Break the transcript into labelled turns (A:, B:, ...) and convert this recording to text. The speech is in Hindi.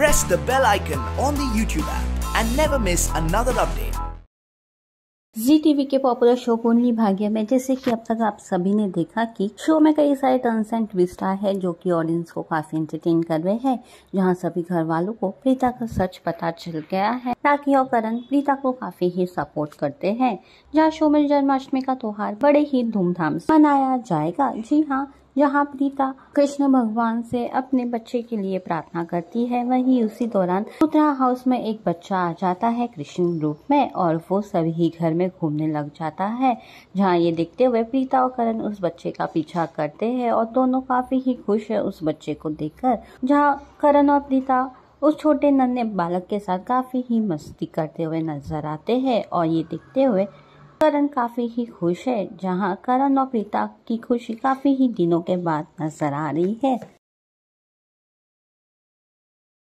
A: press the bell icon on the YouTube app and never miss another update.
B: Zee TV के पॉपुलर शो कुंडली भाग्य में जैसे कि अब तक आप सभी ने देखा कि शो में कई सारे टर्न्स एंड ट्विस्ट आए हैं जो कि ऑडियंस को काफी एंटरटेन कर रहे हैं जहां सभी घर वालों को प्रीता का सच पता चल गया है राखी और करण प्रीता को काफी ही सपोर्ट करते हैं जहां शो में जन्माष्टमी का त्योहार बड़े ही धूमधाम से मनाया जाएगा जी हाँ यहाँ प्रीता कृष्ण भगवान से अपने बच्चे के लिए प्रार्थना करती है वहीं उसी दौरान पुत्रा हाउस में एक बच्चा आ जाता है कृष्ण रूप में और वो सभी घर में घूमने लग जाता है जहाँ ये देखते हुए प्रीता और करण उस बच्चे का पीछा करते हैं और दोनों काफी ही खुश है उस बच्चे को देखकर जहाँ करण और प्रीता उस छोटे नन्हे बालक के साथ काफी ही मस्ती करते हुए नजर आते हैं और ये देखते हुए करण काफी ही खुश है जहां करण और प्रीता की खुशी काफी ही दिनों के बाद नजर आ रही है